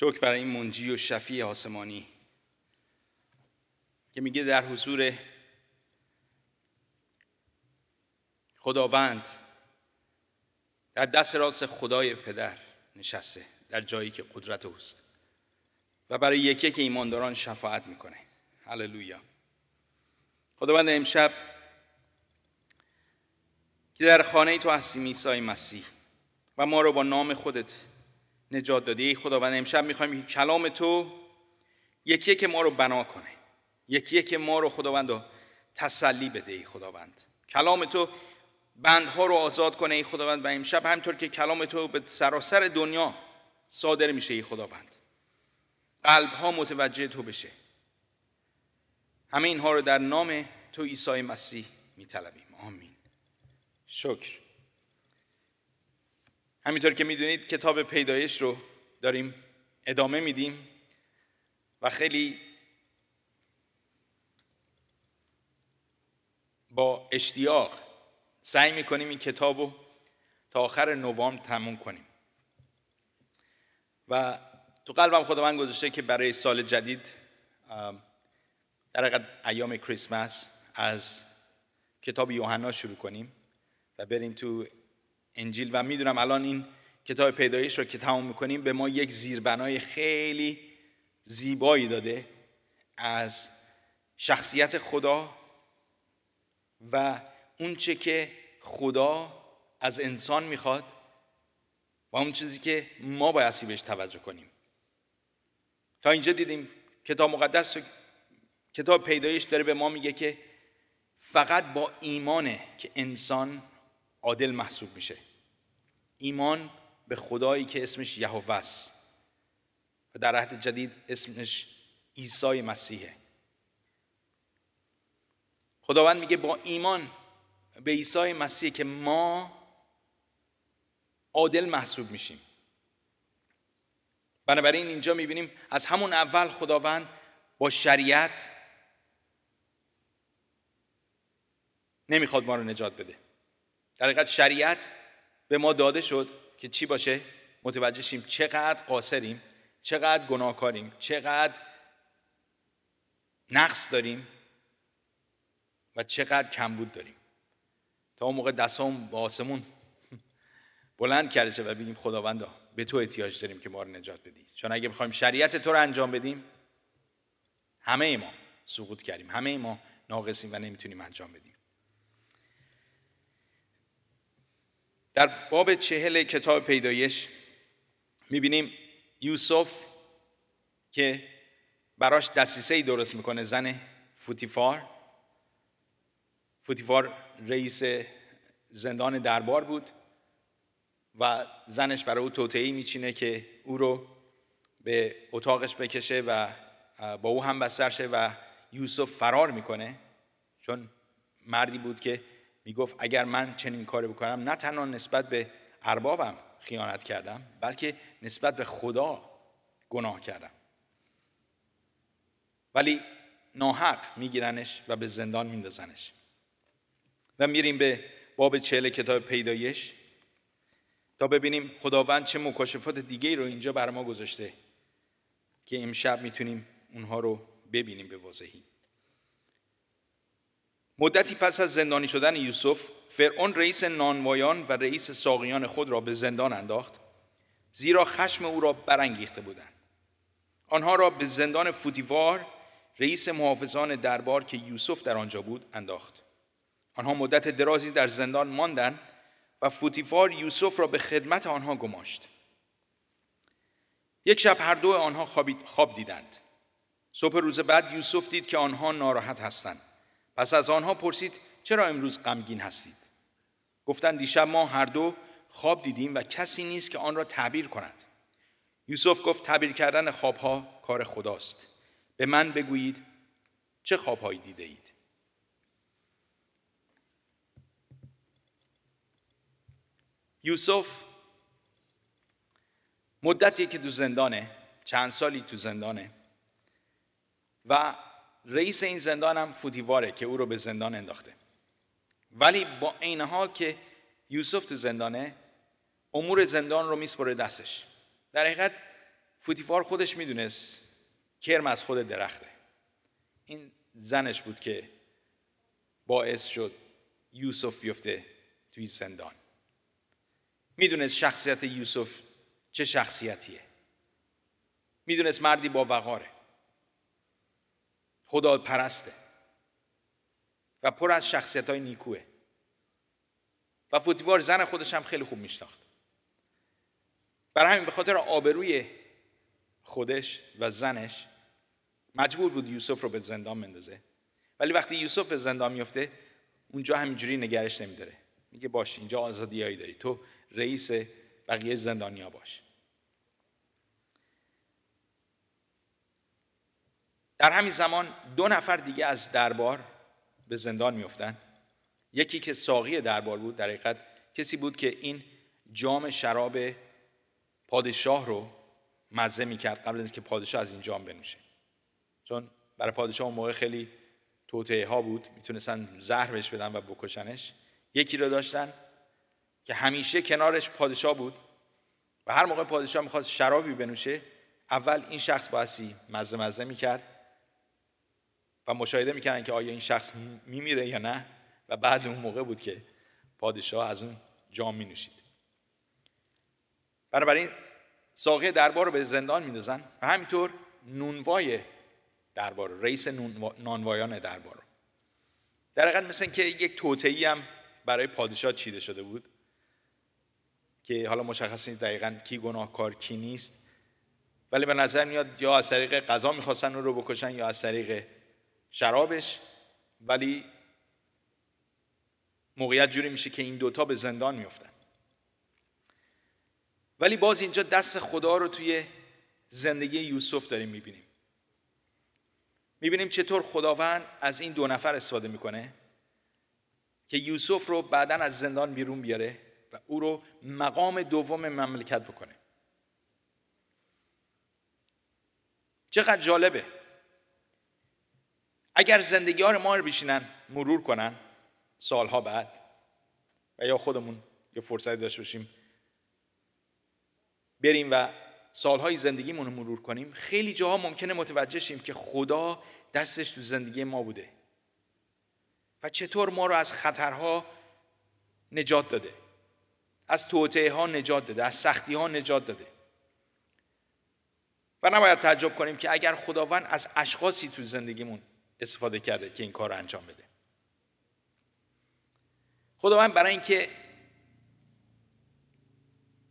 شکر برای این منجی و شفیع آسمانی که میگه در حضور خداوند در دست راست خدای پدر نشسته در جایی که قدرت اوست و برای یکی که ایمانداران شفاعت میکنه هللویا خداوند امشب که در خانه تو هستیم عیسی مسیح و ما رو با نام خودت نجات دادی خداوند امشب میخوایم کلام تو یکی که ما رو بنا کنه یکی که ما رو خداوند رو تسلی بده ای خداوند کلام تو بندها رو آزاد کنه ای خداوند و امشب همطور که کلام تو به سراسر دنیا صادر میشه ای خداوند قلب ها متوجه تو بشه همه اینها رو در نام تو عیسی مسیح میطلبیم آمین شکر همینطور که میدونید کتاب پیدایش رو داریم ادامه میدیم و خیلی با اشتیاق سعی میکنیم این کتاب رو تا آخر نوامبر تموم کنیم و تو قلبم خدا من گذاشته که برای سال جدید در ایام کریسمس از کتاب یوحنا شروع کنیم و بریم تو انجیل و میدونم الان این کتاب پیدایش رو که تمام میکنیم به ما یک زیربنای خیلی زیبایی داده از شخصیت خدا و اونچه که خدا از انسان میخواد و اون چیزی که ما باید بهش توجه کنیم تا اینجا دیدیم کتاب مقدس کتاب پیدایش داره به ما میگه که فقط با ایمانه که انسان عادل محسوب میشه ایمان به خدایی که اسمش یهوه است و در عهد جدید اسمش عیسی مسیحه خداوند میگه با ایمان به عیسی مسیح که ما عادل محسوب میشیم بنابراین اینجا میبینیم از همون اول خداوند با شریعت نمیخواد ما رو نجات بده در شریعت به ما داده شد که چی باشه متوجه شیم چقدر قاصریم چقدر گناهکاریم چقدر نقص داریم و چقدر کمبود داریم تا اون موقع دستام با آسمون بلند کرده و بگیم خداوندا به تو احتیاج داریم که ما رو نجات بدی چون اگه بخوایم شریعت تو رو انجام بدیم همه ما سقوط کردیم همه ما ناقصیم و نمیتونیم انجام بدیم در باب چهل کتاب پیدایش میبینیم یوسف که براش دستیسه ای درست میکنه زن فوتیفار فوتیفار رئیس زندان دربار بود و زنش برای او توتعی میچینه که او رو به اتاقش بکشه و با او هم بستر شه و یوسف فرار میکنه چون مردی بود که گفت اگر من چنین کاری بکنم نه تنها نسبت به اربابم خیانت کردم بلکه نسبت به خدا گناه کردم ولی ناحق میگیرنش و به زندان میندازنش و میریم به باب چهل کتاب پیدایش تا ببینیم خداوند چه مکاشفات دیگه رو اینجا بر ما گذاشته که امشب میتونیم اونها رو ببینیم به واضحی مدتی پس از زندانی شدن یوسف فرعون رئیس نانوایان و رئیس ساقیان خود را به زندان انداخت زیرا خشم او را برانگیخته بودند آنها را به زندان فوتیوار رئیس محافظان دربار که یوسف در آنجا بود انداخت آنها مدت درازی در زندان ماندند و فوتیوار یوسف را به خدمت آنها گماشت یک شب هر دو آنها خواب دیدند صبح روز بعد یوسف دید که آنها ناراحت هستند پس از آنها پرسید چرا امروز غمگین هستید گفتند دیشب ما هر دو خواب دیدیم و کسی نیست که آن را تعبیر کند یوسف گفت تعبیر کردن خوابها کار خداست به من بگویید چه خوابهایی دیده اید یوسف مدتی که تو زندانه چند سالی تو زندانه و رئیس این زندان هم فوتیواره که او رو به زندان انداخته ولی با این حال که یوسف تو زندانه امور زندان رو میسپره دستش در حقیقت فوتیوار خودش میدونست کرم از خود درخته این زنش بود که باعث شد یوسف بیفته توی زندان میدونست شخصیت یوسف چه شخصیتیه میدونست مردی با وقاره خدا پرسته و پر از شخصیت های نیکوه و فوتیوار زن خودش هم خیلی خوب میشناخت برای همین به خاطر آبروی خودش و زنش مجبور بود یوسف رو به زندان بندازه ولی وقتی یوسف به زندان میفته اونجا همینجوری نگرش نمیداره میگه باش اینجا آزادیایی داری تو رئیس بقیه زندانیا باش در همین زمان دو نفر دیگه از دربار به زندان میفتن یکی که ساقی دربار بود در حقیقت کسی بود که این جام شراب پادشاه رو مزه میکرد قبل از که پادشاه از این جام بنوشه چون برای پادشاه اون موقع خیلی توطعه ها بود میتونستن زهر بهش بدن و بکشنش یکی رو داشتن که همیشه کنارش پادشاه بود و هر موقع پادشاه میخواست شرابی بنوشه اول این شخص باسی مزه مزه میکرد مشاهده میکنن که آیا این شخص میمیره یا نه و بعد اون موقع بود که پادشاه از اون جام می نوشید بنابراین ساقه دربار رو به زندان میندازن و همینطور نونوای دربار رئیس نانوایان دربار رو در حقیقت مثل که یک توتهی هم برای پادشاه چیده شده بود که حالا مشخص نیست دقیقا کی گناهکار کی نیست ولی به نظر میاد یا از طریق قضا میخواستن اون رو بکشن یا از طریق شرابش ولی موقعیت جوری میشه که این دوتا به زندان میفتن ولی باز اینجا دست خدا رو توی زندگی یوسف داریم میبینیم میبینیم چطور خداوند از این دو نفر استفاده میکنه که یوسف رو بعدا از زندان بیرون بیاره و او رو مقام دوم مملکت بکنه چقدر جالبه اگر زندگی ما رو بشینن مرور کنن سالها بعد و یا خودمون یه فرصتی داشته باشیم بریم و سالهای زندگیمون رو مرور کنیم خیلی جاها ممکنه متوجه شیم که خدا دستش تو زندگی ما بوده و چطور ما رو از خطرها نجات داده از توطعه ها نجات داده از سختی ها نجات داده و نباید تعجب کنیم که اگر خداوند از اشخاصی تو زندگیمون استفاده کرده که این کار انجام بده خداوند برای اینکه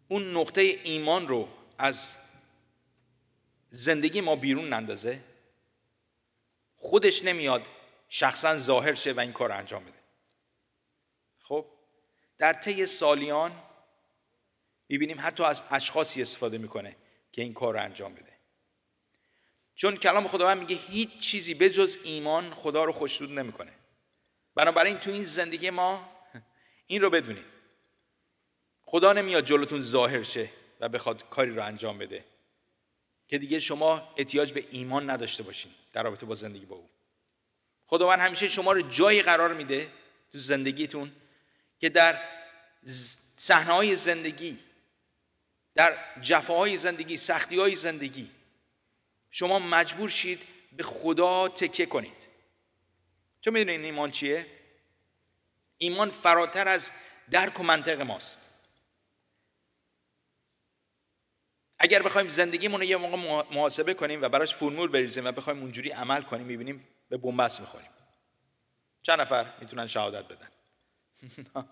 اون نقطه ایمان رو از زندگی ما بیرون نندازه خودش نمیاد شخصا ظاهر شه و این کار رو انجام بده خب در طی سالیان میبینیم حتی از اشخاصی استفاده میکنه که این کار رو انجام بده چون کلام خداوند میگه هیچ چیزی به جز ایمان خدا رو خوشدود نمیکنه بنابراین تو این زندگی ما این رو بدونید خدا نمیاد جلوتون ظاهر شه و بخواد کاری رو انجام بده که دیگه شما احتیاج به ایمان نداشته باشین در رابطه با زندگی با او خداوند همیشه شما رو جایی قرار میده تو زندگیتون که در صحنه زندگی در جفاهای زندگی سختی های زندگی شما مجبور شید به خدا تکیه کنید چون میدونید ایمان چیه؟ ایمان فراتر از درک و منطق ماست اگر بخوایم زندگیمون رو یه موقع محاسبه کنیم و براش فرمول بریزیم و بخوایم اونجوری عمل کنیم میبینیم به بنبست میخوریم چند نفر میتونن شهادت بدن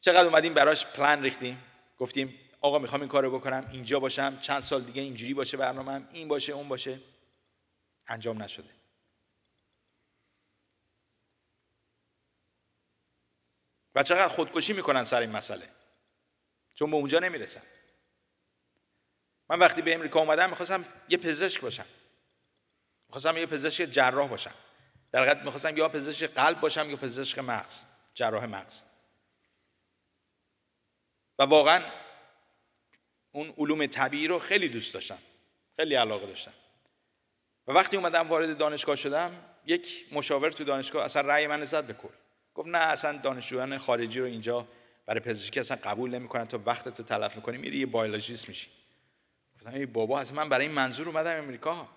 چقدر اومدیم براش پلان ریختیم گفتیم آقا میخوام این کارو بکنم اینجا باشم چند سال دیگه اینجوری باشه برنامه‌ام این باشه اون باشه انجام نشده و چقدر خودکشی میکنن سر این مسئله چون به اونجا نمیرسن من وقتی به امریکا اومدم میخواستم یه پزشک باشم میخواستم یه پزشک جراح باشم در حقیقت میخواستم یا پزشک قلب باشم یا پزشک مغز جراح مغز و واقعا اون علوم طبیعی رو خیلی دوست داشتم خیلی علاقه داشتم و وقتی اومدم وارد دانشگاه شدم یک مشاور تو دانشگاه اصلا رأی من زد به کل گفت نه اصلا دانشجویان خارجی رو اینجا برای پزشکی اصلا قبول نمیکنن تا وقت تو تلف کنی میری یه بایولوژیست میشی گفتم ای بابا اصلا من برای این منظور اومدم امریکا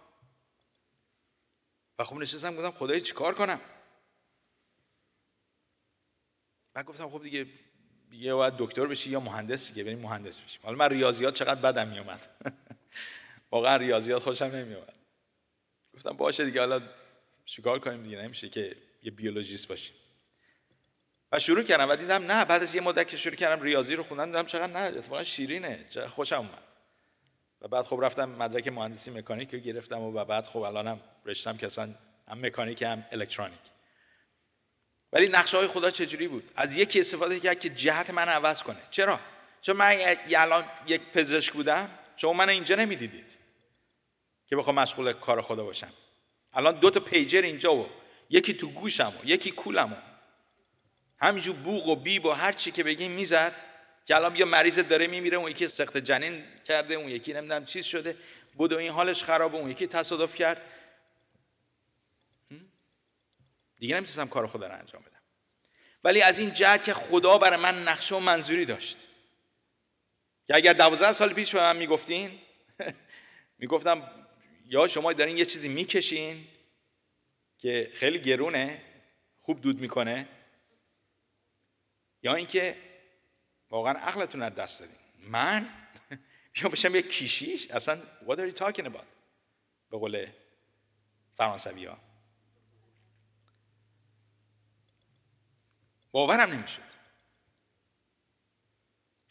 و خب نشستم گفتم خدای چیکار کنم بعد گفتم خب دیگه یه باید دکتر بشی یا مهندس دیگه بریم مهندس بشیم حالا من ریاضیات چقدر بدم میومد واقعا ریاضیات خوشم نمیومد گفتم باشه دیگه حالا شکار کنیم دیگه نمیشه که یه بیولوژیست باشیم و شروع کردم و دیدم نه بعد از یه مدت که شروع کردم ریاضی رو خوندم دیدم چقدر نه اتفاقا شیرینه چقدر خوشم اومد و بعد خب رفتم مدرک مهندسی مکانیک رو گرفتم و بعد خب الانم رشتم که اصلا هم مکانیک هم الکترونیک ولی نقشه های خدا چجوری بود از یکی استفاده کرد که جهت من عوض کنه چرا چون من الان یک پزشک بودم شما من اینجا نمیدیدید که بخوام مشغول کار خدا باشم الان دو تا پیجر اینجا و یکی تو گوشم و یکی کولم و همینجور بوغ و بیب و هر چی که بگیم میزد که الان بیا مریض داره میمیره اون یکی سخت جنین کرده اون یکی نمیدونم چیز شده بود و این حالش خرابه اون یکی تصادف کرد دیگه نمیتونستم کار خدا رو انجام بدم ولی از این جهت که خدا برای من نقشه و منظوری داشت که اگر دوازده سال پیش به من میگفتین میگفتم یا شما دارین یه چیزی میکشین که خیلی گرونه خوب دود میکنه یا اینکه واقعا عقلتون از دست دادین من یا بشم یه کیشیش اصلا what are you talking about به قول فرانسوی ها باورم نمیشد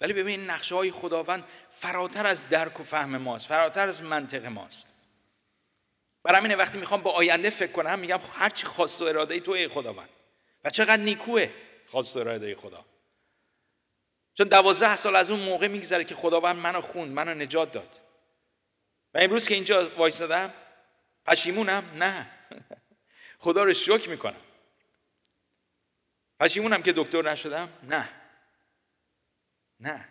ولی ببین نقشه های خداوند فراتر از درک و فهم ماست فراتر از منطق ماست برای همینه وقتی میخوام به آینده فکر کنم میگم خب هرچی خواست و اراده ای تو ای خداوند و چقدر نیکوه خواست و اراده ای خدا چون دوازده سال از اون موقع میگذره که خداوند منو خوند منو نجات داد و امروز که اینجا وایستدم پشیمونم نه خدا رو شکر میکنم پشیمونم که دکتر نشدم نه نه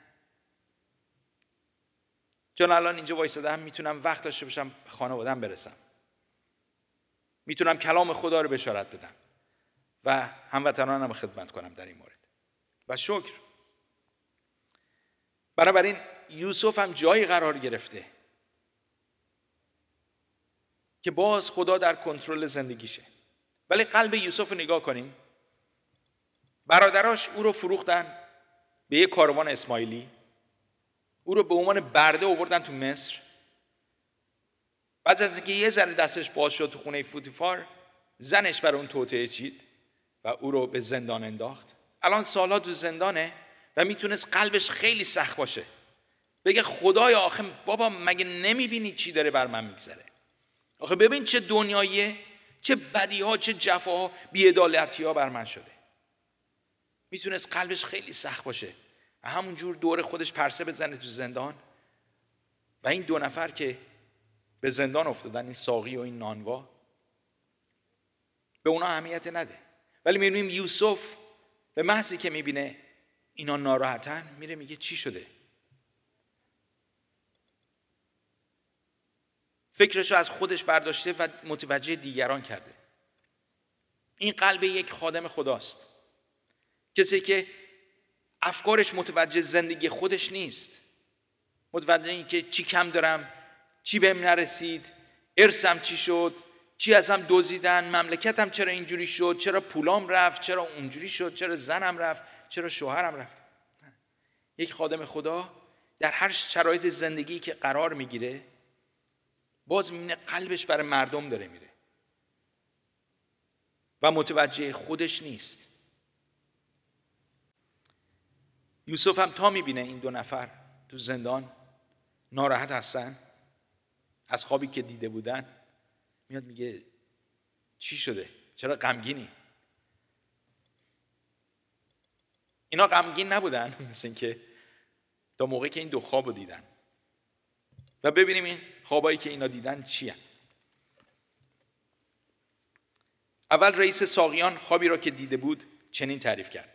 چون الان اینجا وایسادم میتونم وقت داشته باشم خانوادم برسم میتونم کلام خدا رو بشارت بدم و هموطنانم خدمت کنم در این مورد و شکر بنابراین یوسف هم جایی قرار گرفته که باز خدا در کنترل زندگیشه ولی قلب یوسف رو نگاه کنیم برادراش او رو فروختن به یک کاروان اسماعیلی او رو به عنوان برده آوردن تو مصر بعد از اینکه یه ذره دستش باز شد تو خونه فوتیفار زنش بر اون توطعه چید و او رو به زندان انداخت الان سالها تو زندانه و میتونست قلبش خیلی سخت باشه بگه خدای آخه بابا مگه نمیبینی چی داره بر من میگذره آخه ببین چه دنیاییه چه بدی ها چه جفاها بیعدالتی ها بر من شده میتونست قلبش خیلی سخت باشه و همونجور دور خودش پرسه بزنه تو زندان و این دو نفر که به زندان افتادن این ساقی و این نانوا به اونا اهمیت نده ولی میبینیم یوسف به محضی که میبینه اینا ناراحتن میره میگه چی شده فکرش رو از خودش برداشته و متوجه دیگران کرده این قلب یک خادم خداست کسی که افکارش متوجه زندگی خودش نیست متوجه اینکه چی کم دارم چی بهم نرسید ارسم چی شد چی ازم دزدیدن مملکتم چرا اینجوری شد چرا پولام رفت چرا اونجوری شد چرا زنم رفت چرا شوهرم رفت یک خادم خدا در هر شرایط زندگی که قرار میگیره باز میبینه قلبش برای مردم داره میره و متوجه خودش نیست یوسف هم تا میبینه این دو نفر تو زندان ناراحت هستن از خوابی که دیده بودن میاد میگه چی شده چرا غمگینی اینا غمگین نبودن مثل اینکه تا موقعی که این دو خواب رو دیدن و ببینیم این خوابایی که اینا دیدن چی اول رئیس ساقیان خوابی را که دیده بود چنین تعریف کرد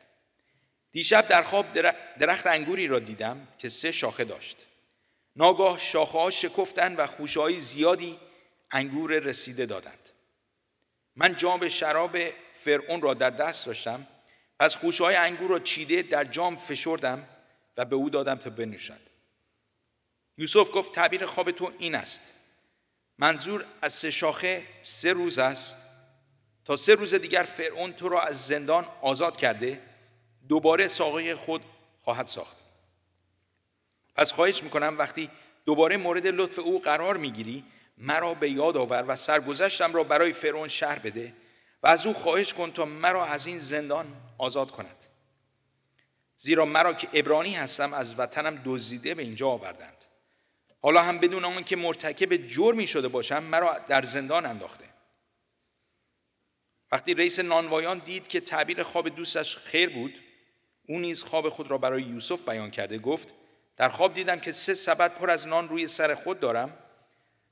دیشب در خواب درخت انگوری را دیدم که سه شاخه داشت ناگاه شاخه ها شکفتند و خوشهای زیادی انگور رسیده دادند من جام شراب فرعون را در دست داشتم از خوشهای انگور را چیده در جام فشردم و به او دادم تا بنوشد یوسف گفت تعبیر خواب تو این است منظور از سه شاخه سه روز است تا سه روز دیگر فرعون تو را از زندان آزاد کرده دوباره ساقه خود خواهد ساخت پس خواهش میکنم وقتی دوباره مورد لطف او قرار میگیری مرا به یاد آور و سرگذشتم را برای فرعون شهر بده و از او خواهش کن تا مرا از این زندان آزاد کند زیرا مرا که ابرانی هستم از وطنم دزدیده به اینجا آوردند حالا هم بدون آن که مرتکب جرمی شده باشم مرا در زندان انداخته وقتی رئیس نانوایان دید که تعبیر خواب دوستش خیر بود او نیز خواب خود را برای یوسف بیان کرده گفت در خواب دیدم که سه سبد پر از نان روی سر خود دارم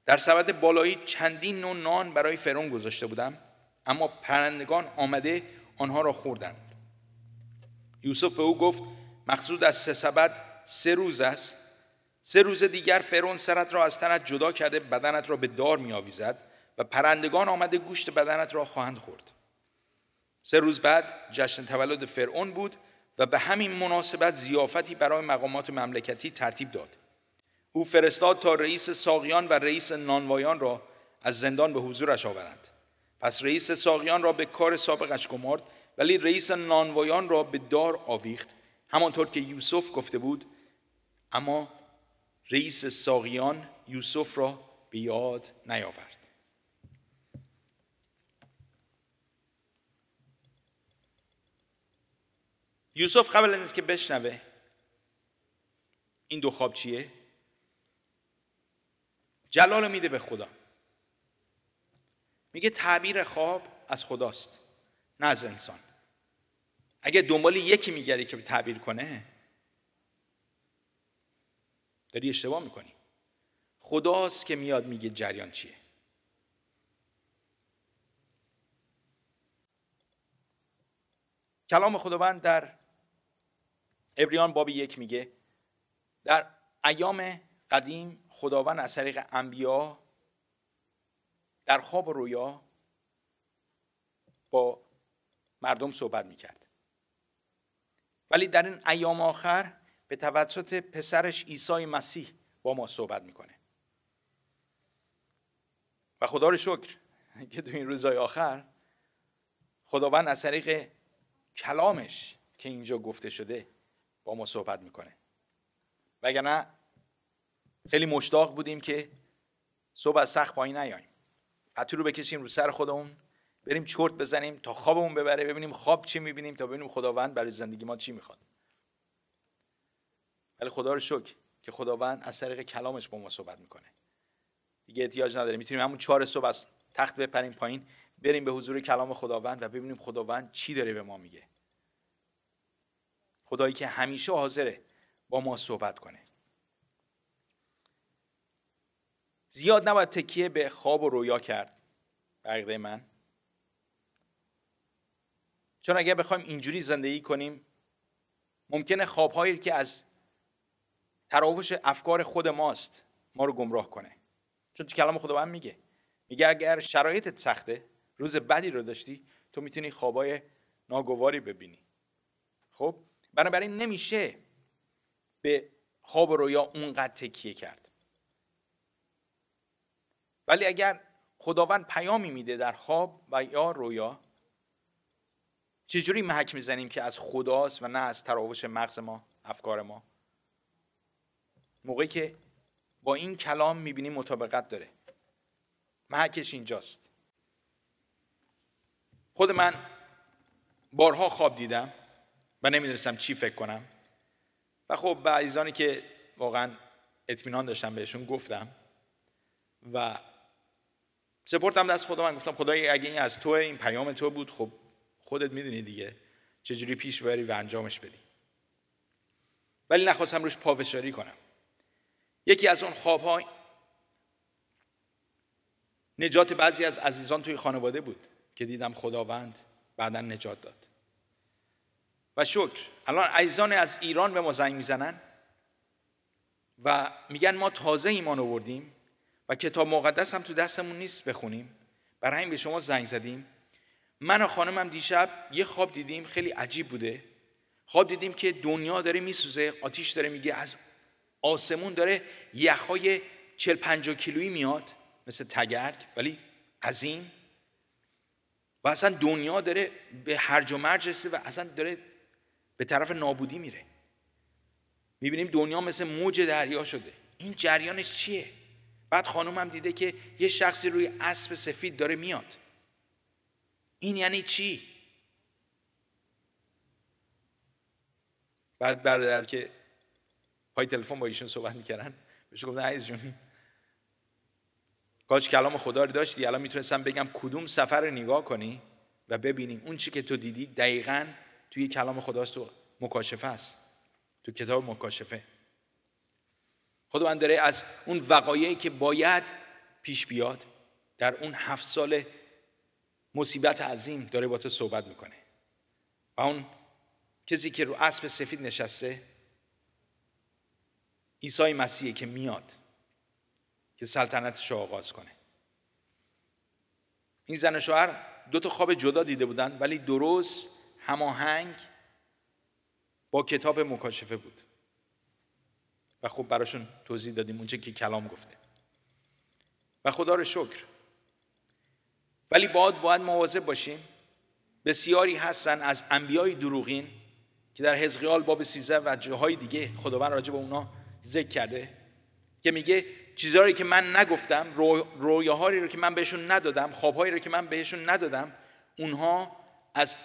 در سبد بالایی چندین نوع نان برای فرعون گذاشته بودم اما پرندگان آمده آنها را خوردند یوسف به او گفت مقصود از سه سبد سه روز است سه روز دیگر فرعون سرت را از تنت جدا کرده بدنت را به دار می آویزد و پرندگان آمده گوشت بدنت را خواهند خورد سه روز بعد جشن تولد فرعون بود و به همین مناسبت زیافتی برای مقامات مملکتی ترتیب داد او فرستاد تا رئیس ساقیان و رئیس نانوایان را از زندان به حضورش آورند پس رئیس ساقیان را به کار سابقش گمارد ولی رئیس نانوایان را به دار آویخت همانطور که یوسف گفته بود اما رئیس ساقیان یوسف را به یاد نیاورد یوسف قبل از که بشنوه این دو خواب چیه جلال میده به خدا میگه تعبیر خواب از خداست نه از انسان اگه دنبال یکی میگری که تعبیر کنه داری اشتباه میکنی خداست که میاد میگه جریان چیه کلام خداوند در ابریان باب یک میگه در ایام قدیم خداوند از طریق انبیا در خواب و رویا با مردم صحبت میکرد ولی در این ایام آخر به توسط پسرش عیسی مسیح با ما صحبت میکنه و خدا رو شکر که تو این روزهای آخر خداوند از طریق کلامش که اینجا گفته شده با ما صحبت میکنه وگرنه خیلی مشتاق بودیم که صبح از سخت پایین نیاییم پتو رو بکشیم رو سر خودمون بریم چرت بزنیم تا خوابمون ببره ببینیم خواب چی میبینیم تا ببینیم خداوند برای زندگی ما چی میخواد ولی خدا رو شکر که خداوند از طریق کلامش با ما صحبت میکنه دیگه احتیاج نداره میتونیم همون چهار صبح از تخت بپریم پایین بریم به حضور کلام خداوند و ببینیم خداوند چی داره به ما میگه خدایی که همیشه حاضره با ما صحبت کنه زیاد نباید تکیه به خواب و رویا کرد برقده من چون اگر بخوایم اینجوری زندگی کنیم ممکنه خوابهایی که از تراوش افکار خود ماست ما رو گمراه کنه چون تو کلام خداوند میگه میگه اگر شرایطت سخته روز بدی رو داشتی تو میتونی خوابای ناگواری ببینی خب بنابراین نمیشه به خواب و رویا اونقدر تکیه کرد ولی اگر خداوند پیامی میده در خواب و یا رویا چجوری محک میزنیم که از خداست و نه از تراوش مغز ما افکار ما موقعی که با این کلام میبینیم مطابقت داره محکش اینجاست خود من بارها خواب دیدم و نمیدونستم چی فکر کنم و خب به عزیزانی که واقعا اطمینان داشتم بهشون گفتم و سپردم دست خدا من گفتم خدای اگه این از تو این پیام تو بود خب خودت میدونی دیگه چجوری پیش بری و انجامش بدی ولی نخواستم روش پافشاری کنم یکی از اون خوابها نجات بعضی از عزیزان توی خانواده بود که دیدم خداوند بعدا نجات داد و شکر الان عزیزان از ایران به ما زنگ میزنن و میگن ما تازه ایمان آوردیم و کتاب مقدس هم تو دستمون نیست بخونیم برای همین به شما زنگ زدیم من و خانمم دیشب یه خواب دیدیم خیلی عجیب بوده خواب دیدیم که دنیا داره میسوزه آتیش داره میگه از آسمون داره یخهای چل پنجا کیلویی میاد مثل تگرگ ولی عظیم و اصلا دنیا داره به هرج و مرج رسیده و اصلا داره به طرف نابودی میره میبینیم دنیا مثل موج دریا شده این جریانش چیه بعد خانم هم دیده که یه شخصی روی اسب سفید داره میاد این یعنی چی بعد برادر که پای تلفن با ایشون صحبت میکردن بهش گفتن عزیز جون کاش کلام خدا رو داشتی الان میتونستم بگم کدوم سفر رو نگاه کنی و ببینی اون چی که تو دیدی دقیقاً توی کلام خداست تو مکاشفه است تو کتاب مکاشفه خداوند داره از اون وقایعی که باید پیش بیاد در اون هفت سال مصیبت عظیم داره با تو صحبت میکنه و اون کسی که رو اسب سفید نشسته عیسی مسیحه که میاد که سلطنت رو آغاز کنه این زن و شوهر دو تا خواب جدا دیده بودن ولی درست هماهنگ با کتاب مکاشفه بود و خب براشون توضیح دادیم اونچه که کلام گفته و خدا رو شکر ولی باید باید مواظب باشیم بسیاری هستن از انبیای دروغین که در حزقیال باب 13 و جاهای دیگه خداوند راجع به اونا ذکر کرده که میگه چیزهایی که من نگفتم رویاهایی رو که من بهشون ندادم خوابهایی رو که من بهشون ندادم اونها از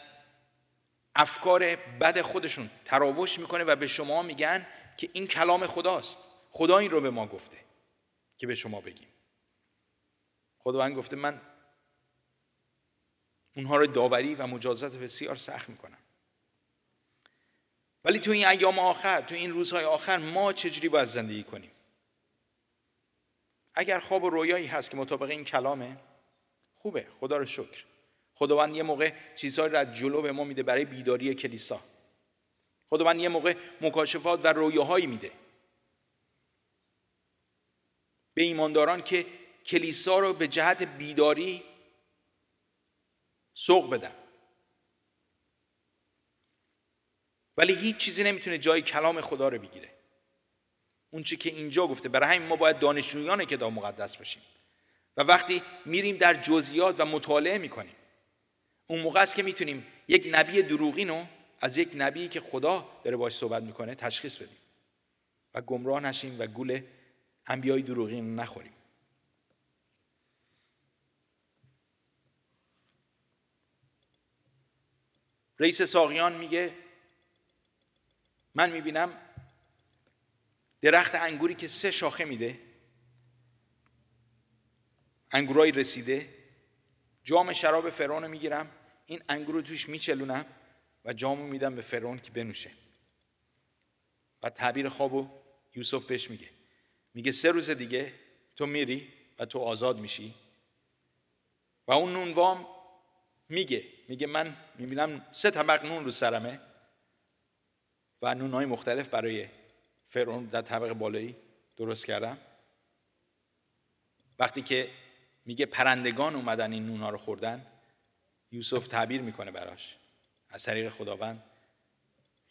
افکار بد خودشون تراوش میکنه و به شما میگن که این کلام خداست خدا این رو به ما گفته که به شما بگیم خداوند گفته من اونها رو داوری و مجازات بسیار سخت میکنم ولی تو این ایام آخر تو این روزهای آخر ما چجوری باید زندگی کنیم اگر خواب و رویایی هست که مطابق این کلامه خوبه خدا رو شکر خداوند یه موقع چیزهایی را جلو به ما میده برای بیداری کلیسا خداوند یه موقع مکاشفات و رویاهایی میده به ایمانداران که کلیسا رو به جهت بیداری سوق بدن ولی هیچ چیزی نمیتونه جای کلام خدا رو بگیره اون چی که اینجا گفته برای همین ما باید دانشجویان کتاب مقدس باشیم و وقتی میریم در جزئیات و مطالعه میکنیم اون موقع است که میتونیم یک نبی دروغین رو از یک نبی که خدا داره باش صحبت میکنه تشخیص بدیم و گمراه نشیم و گول انبیای دروغین نخوریم رئیس ساقیان میگه من میبینم درخت انگوری که سه شاخه میده انگورای رسیده جام شراب فرعون میگیرم این انگور توش میچلونم و جامو میدم به فرعون که بنوشه و تعبیر خوابو یوسف بهش میگه میگه سه روز دیگه تو میری و تو آزاد میشی و اون نونوام میگه میگه من میبینم سه طبق نون رو سرمه و نونهای مختلف برای فرعون در طبق بالایی درست کردم وقتی که میگه پرندگان اومدن این نونا رو خوردن یوسف تعبیر میکنه براش از طریق خداوند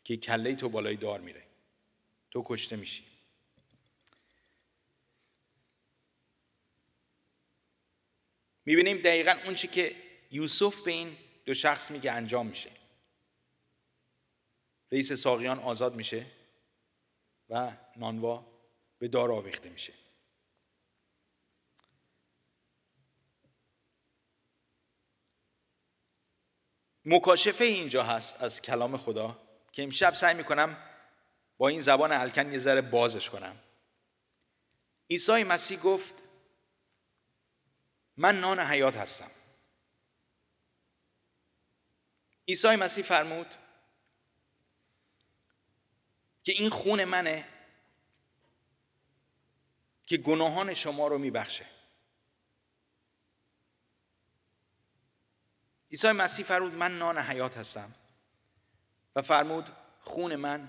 که کله تو بالای دار میره تو کشته میشی میبینیم دقیقا اون چی که یوسف به این دو شخص میگه انجام میشه رئیس ساقیان آزاد میشه و نانوا به دار آویخته میشه مکاشفه اینجا هست از کلام خدا که امشب سعی میکنم با این زبان الکن یه ذره بازش کنم عیسی مسیح گفت من نان حیات هستم عیسی مسیح فرمود که این خون منه که گناهان شما رو میبخشه عیسی مسیح فرمود من نان حیات هستم و فرمود خون من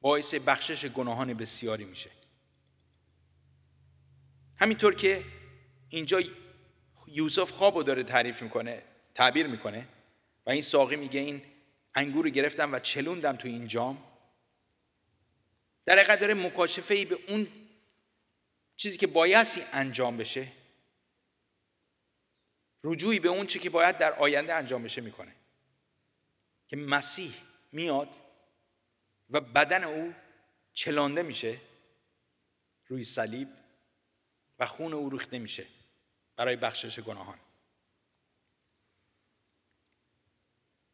باعث بخشش گناهان بسیاری میشه همینطور که اینجا یوسف خواب رو داره تعریف میکنه تعبیر میکنه و این ساقی میگه این انگور رو گرفتم و چلوندم تو این جام در حقیقت داره مکاشفه ای به اون چیزی که بایستی انجام بشه رجوعی به اون چی که باید در آینده انجام بشه میکنه که مسیح میاد و بدن او چلانده میشه روی صلیب و خون او ریخته میشه برای بخشش گناهان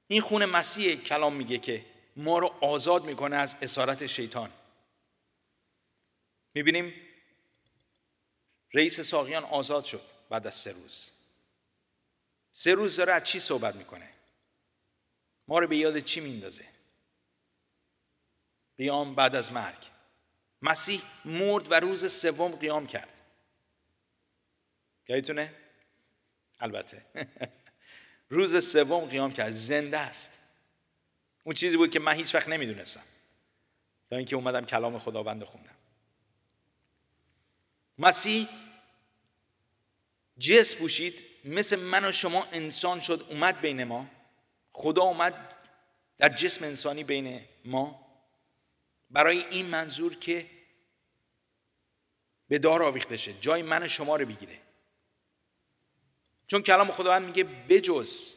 این خون مسیح کلام میگه که ما رو آزاد میکنه از اسارت شیطان میبینیم رئیس ساقیان آزاد شد بعد از سه روز سه روز داره از چی صحبت میکنه ما رو به یاد چی میندازه قیام بعد از مرگ مسیح مرد و روز سوم قیام کرد یادتونه البته روز سوم قیام کرد زنده است اون چیزی بود که من هیچ وقت نمیدونستم تا اینکه اومدم کلام خداوند خوندم مسیح جس پوشید مثل من و شما انسان شد اومد بین ما خدا اومد در جسم انسانی بین ما برای این منظور که به دار آویخته شه جای من و شما رو بگیره چون کلام خداوند میگه بجز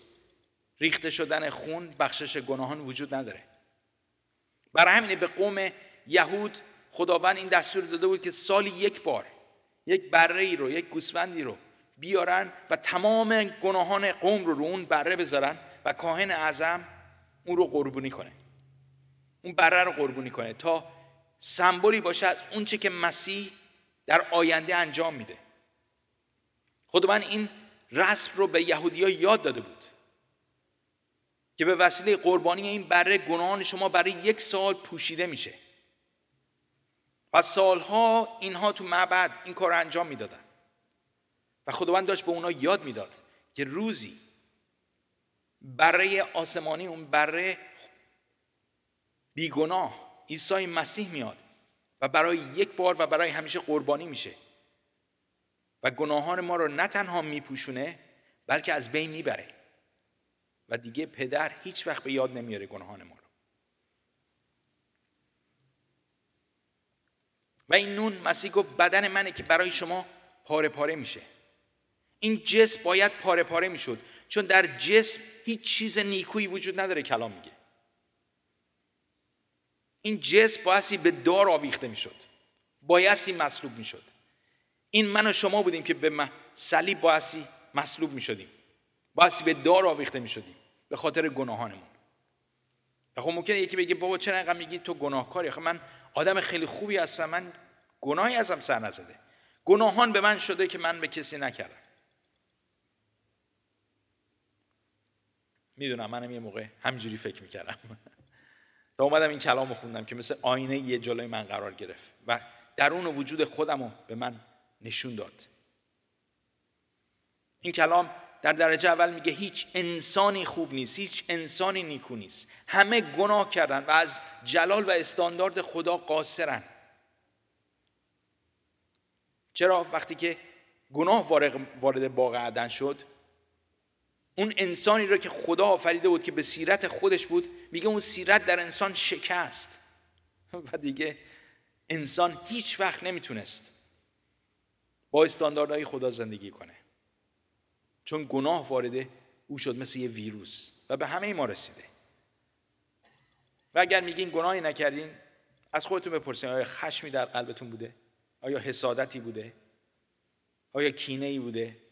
ریخته شدن خون بخشش گناهان وجود نداره برای همینه به قوم یهود خداوند این دستور داده بود که سالی یک بار یک بره ای رو یک گوسفندی رو بیارن و تمام گناهان قوم رو رو اون بره بذارن و کاهن اعظم اون رو قربونی کنه اون بره رو قربونی کنه تا سمبولی باشه از اون چه که مسیح در آینده انجام میده خداوند این رسم رو به ها یاد داده بود که به وسیله قربانی این بره گناهان شما برای یک سال پوشیده میشه و سالها اینها تو معبد این کار رو انجام میدادن و خداوند داشت به اونا یاد میداد که روزی بره آسمانی اون بره بیگناه عیسی مسیح میاد و برای یک بار و برای همیشه قربانی میشه و گناهان ما رو نه تنها میپوشونه بلکه از بین میبره و دیگه پدر هیچ وقت به یاد نمیاره گناهان ما رو و این نون مسیح گفت بدن منه که برای شما پاره پاره میشه این جسم باید پاره پاره میشد چون در جسم هیچ چیز نیکویی وجود نداره کلام میگه این جسم بایستی به دار آویخته میشد بایستی مصلوب میشد این من و شما بودیم که به صلیب بایستی مصلوب میشدیم بایستی به دار آویخته میشدیم به خاطر گناهانمون و خب ممکنه یکی بگه بابا چرا انقدر میگی تو گناهکاری خب من آدم خیلی خوبی هستم من گناهی ازم سر نزده گناهان به من شده که من به کسی نکردم میدونم منم یه موقع همینجوری فکر میکردم تا اومدم این کلام رو خوندم که مثل آینه یه جلوی من قرار گرفت و درون اون وجود خودم رو به من نشون داد این کلام در درجه اول میگه هیچ انسانی خوب نیست هیچ انسانی نیکو نیست همه گناه کردن و از جلال و استاندارد خدا قاصرن چرا وقتی که گناه وارد باغ عدن شد اون انسانی را که خدا آفریده بود که به سیرت خودش بود میگه اون سیرت در انسان شکست و دیگه انسان هیچ وقت نمیتونست با استانداردهای خدا زندگی کنه چون گناه وارد او شد مثل یه ویروس و به همه ما رسیده و اگر میگین گناهی نکردین از خودتون بپرسین آیا خشمی در قلبتون بوده آیا حسادتی بوده آیا کینه ای بوده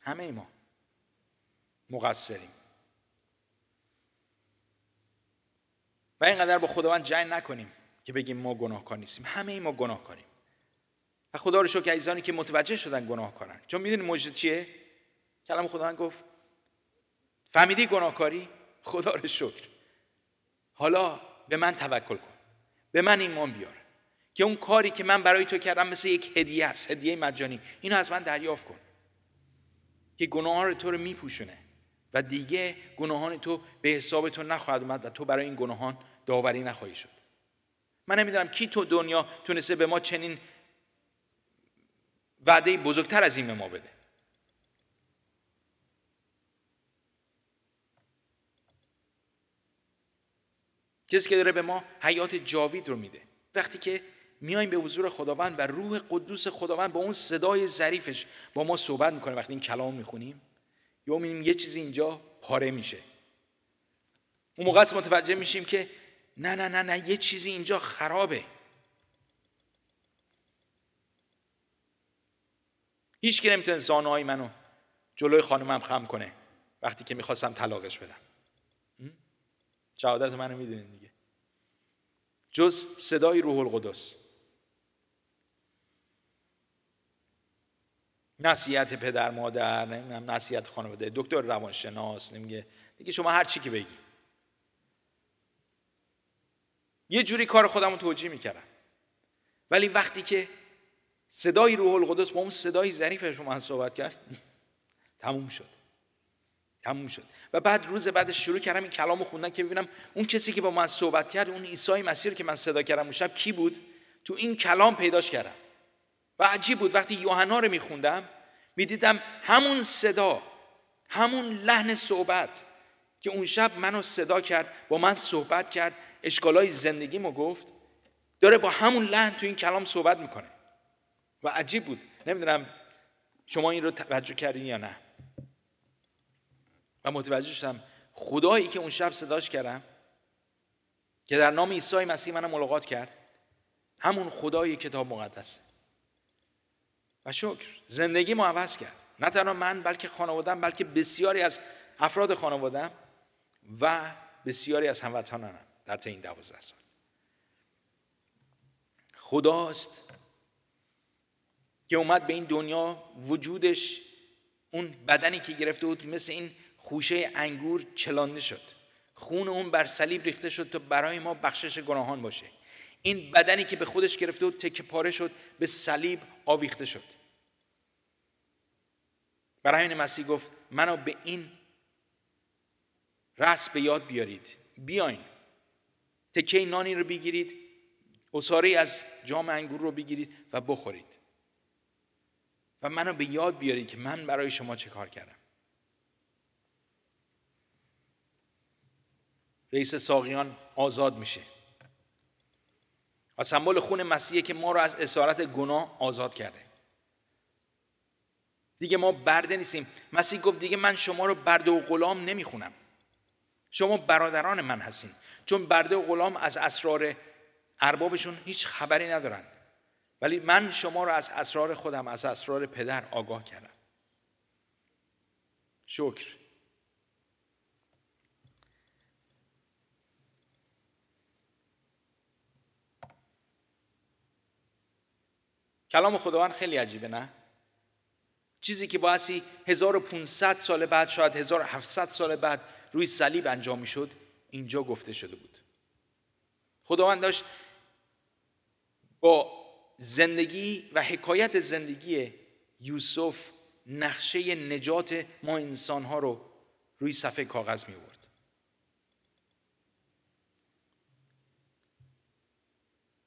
همه ما مقصریم و اینقدر با خداوند جنگ نکنیم که بگیم ما گناهکار نیستیم همه ما گناهکاریم و خدا رو شکر ایزانی که متوجه شدن گناهکارن چون میدونی موجود چیه کلام خداوند گفت فهمیدی گناهکاری خدا رو شکر حالا به من توکل کن به من ایمان بیار که اون کاری که من برای تو کردم مثل یک هدیه است هدیه مجانی اینو از من دریافت کن که گناهان تو رو میپوشونه و دیگه گناهان تو به حساب تو نخواهد اومد و تو برای این گناهان داوری نخواهی شد من نمیدونم کی تو دنیا تونسته به ما چنین وعده بزرگتر از این به ما بده کسی که داره به ما حیات جاوید رو میده وقتی که میایم به حضور خداوند و روح قدوس خداوند با اون صدای ظریفش با ما صحبت میکنه وقتی این کلام میخونیم یا میبینیم یه چیزی اینجا پاره میشه اون موقع متوجه میشیم که نه نه نه نه یه چیزی اینجا خرابه هیچ که نمیتونه زانوهای منو جلوی خانمم خم کنه وقتی که میخواستم طلاقش بدم شهادت منو میدونین دیگه جز صدای روح القدس نصیحت پدر مادر نمیدونم نصیحت خانواده دکتر روانشناس نمیگه دیگه شما هر چی که بگی یه جوری کار خودم رو توجیه میکردم ولی وقتی که صدای روح القدس با اون صدای ظریفش رو من صحبت کرد تموم شد تموم شد و بعد روز بعد شروع کردم این کلامو خوندن که ببینم اون کسی که با من صحبت کرد اون عیسی مسیح که من صدا کردم اون شب کی بود تو این کلام پیداش کردم و عجیب بود وقتی یوحنا رو میخوندم میدیدم همون صدا همون لحن صحبت که اون شب منو صدا کرد با من صحبت کرد اشکالای زندگیمو گفت داره با همون لحن تو این کلام صحبت میکنه و عجیب بود نمیدونم شما این رو توجه کردین یا نه و متوجه شدم خدایی که اون شب صداش کردم که در نام عیسی مسیح منم ملاقات کرد همون خدای کتاب مقدسه و شکر زندگی ما عوض کرد نه تنها من بلکه خانوادم بلکه بسیاری از افراد خانوادم و بسیاری از هموطنانم در تا این دوازده سال خداست که اومد به این دنیا وجودش اون بدنی که گرفته بود مثل این خوشه انگور چلانده شد خون اون بر صلیب ریخته شد تا برای ما بخشش گناهان باشه این بدنی که به خودش گرفته بود تکه پاره شد به صلیب آویخته شد برای همین مسیح گفت منو به این رس به یاد بیارید بیاین تکه نانی رو بگیرید اصاره از جام انگور رو بگیرید و بخورید و منو به یاد بیارید که من برای شما چه کار کردم رئیس ساقیان آزاد میشه و سمبل خون مسیحه که ما رو از اسارت گناه آزاد کرده دیگه ما برده نیستیم مسیح گفت دیگه من شما رو برده و غلام نمیخونم شما برادران من هستین چون برده و غلام از اسرار اربابشون هیچ خبری ندارن ولی من شما رو از اسرار خودم از اسرار پدر آگاه کردم شکر کلام خداوند خیلی عجیبه نه چیزی که باعثی 1500 سال بعد شاید 1700 سال بعد روی صلیب انجام میشد اینجا گفته شده بود خداوند داشت با زندگی و حکایت زندگی یوسف نقشه نجات ما انسان ها رو روی صفحه کاغذ می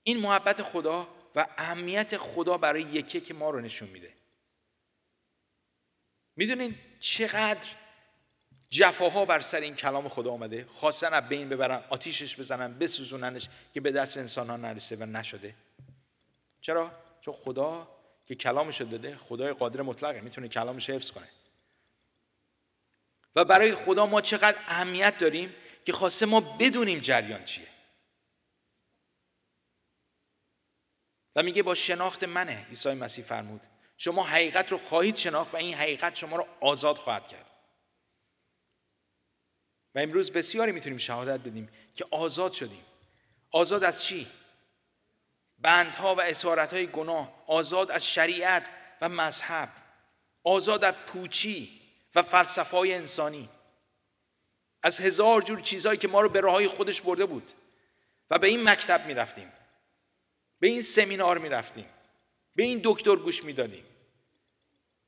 این محبت خدا و اهمیت خدا برای یکی که ما رو نشون میده میدونین چقدر جفاها بر سر این کلام خدا آمده خواستن از بین ببرن آتیشش بزنن بسوزوننش که به دست انسان ها نرسه و نشده چرا؟ چون خدا که کلامش داده خدای قادر مطلقه میتونه کلامش حفظ کنه و برای خدا ما چقدر اهمیت داریم که خواسته ما بدونیم جریان چیه و میگه با شناخت منه عیسی مسیح فرمود شما حقیقت رو خواهید شناخت و این حقیقت شما رو آزاد خواهد کرد و امروز بسیاری میتونیم شهادت بدیم که آزاد شدیم آزاد از چی؟ بندها و اسارتهای گناه آزاد از شریعت و مذهب آزاد از پوچی و فلسفه های انسانی از هزار جور چیزهایی که ما رو به راههای خودش برده بود و به این مکتب میرفتیم به این سمینار رفتیم به این دکتر گوش دادیم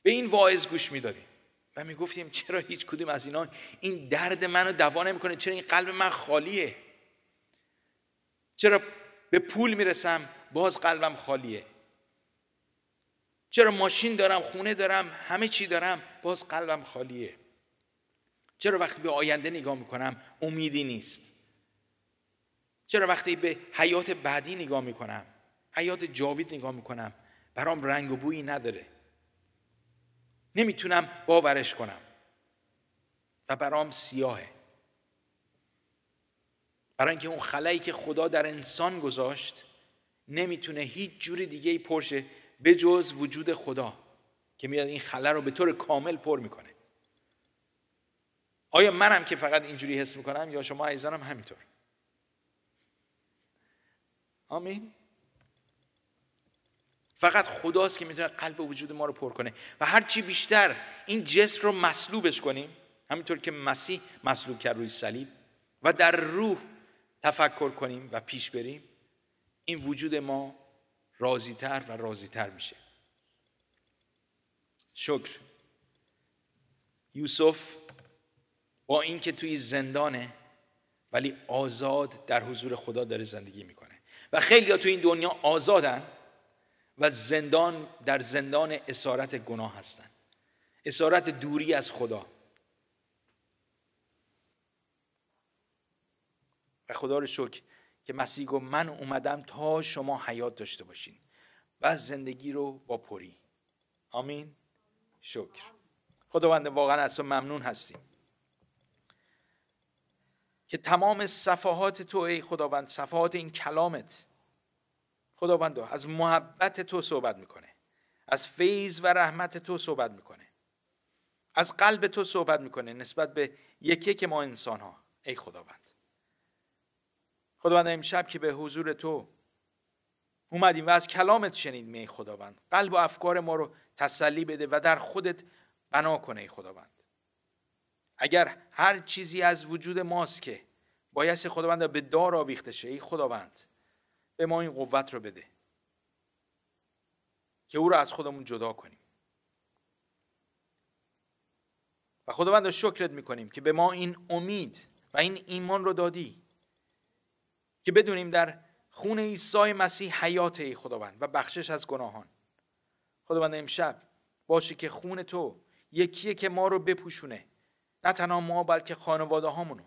به این واعظ گوش دادیم و می گفتیم چرا هیچ کدوم از اینا این درد منو دوا نمیکنه چرا این قلب من خالیه چرا به پول میرسم باز قلبم خالیه چرا ماشین دارم خونه دارم همه چی دارم باز قلبم خالیه چرا وقتی به آینده نگاه میکنم امیدی نیست چرا وقتی به حیات بعدی نگاه میکنم حیات جاوید نگاه میکنم برام رنگ و بویی نداره نمیتونم باورش کنم و برام سیاهه برای اینکه اون خلایی که خدا در انسان گذاشت نمیتونه هیچ جوری دیگه ای پرشه به جز وجود خدا که میاد این خلا رو به طور کامل پر میکنه آیا منم که فقط اینجوری حس میکنم یا شما عزیزانم همینطور آمین فقط خداست که میتونه قلب وجود ما رو پر کنه و چی بیشتر این جسم رو مصلوبش کنیم همینطور که مسیح مصلوب کرد روی صلیب و در روح تفکر کنیم و پیش بریم این وجود ما راضیتر و راضیتر میشه شکر یوسف با اینکه توی زندانه ولی آزاد در حضور خدا داره زندگی میکنه و خیلی ها توی این دنیا آزادن و زندان در زندان اسارت گناه هستند اسارت دوری از خدا و خدا رو شکر که مسیح گفت من اومدم تا شما حیات داشته باشین و زندگی رو با پری آمین شکر خداوند واقعا از تو ممنون هستیم که تمام صفحات تو ای خداوند صفحات این کلامت خداوند از محبت تو صحبت میکنه از فیض و رحمت تو صحبت میکنه از قلب تو صحبت میکنه نسبت به یکی که ما انسان ها ای خداوند خداوند امشب که به حضور تو اومدیم و از کلامت شنیدیم ای خداوند قلب و افکار ما رو تسلی بده و در خودت بنا کنه ای خداوند اگر هر چیزی از وجود ماست که بایست خداوند به دار آویخته شه ای خداوند به ما این قوت رو بده که او رو از خودمون جدا کنیم و خداوند شکرت میکنیم که به ما این امید و این ایمان رو دادی که بدونیم در خون عیسی مسیح حیات ای خداوند و بخشش از گناهان خداوند امشب باشی که خون تو یکیه که ما رو بپوشونه نه تنها ما بلکه خانواده هامونو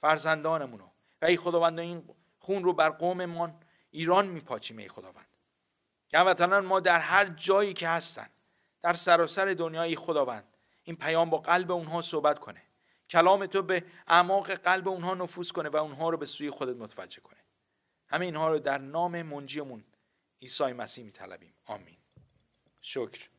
فرزندانمونو و ای خداوند این خون رو بر قوممان ایران میپاچیم ای خداوند که وطنان ما در هر جایی که هستن در سراسر دنیای خداوند این پیام با قلب اونها صحبت کنه کلام تو به اعماق قلب اونها نفوذ کنه و اونها رو به سوی خودت متوجه کنه همه اینها رو در نام منجیمون عیسی مسیح میطلبیم آمین شکر